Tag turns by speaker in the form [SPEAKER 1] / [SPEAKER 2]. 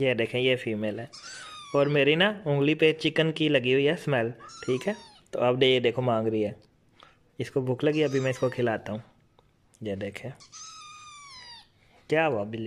[SPEAKER 1] ये देखें ये फीमेल है और मेरी ना उंगली पे चिकन की लगी हुई है स्मेल ठीक है तो अब ये देखो मांग रही है इसको भूख लगी अभी मैं इसको खिलाता हूँ ये देखें क्या हुआ बिल्ली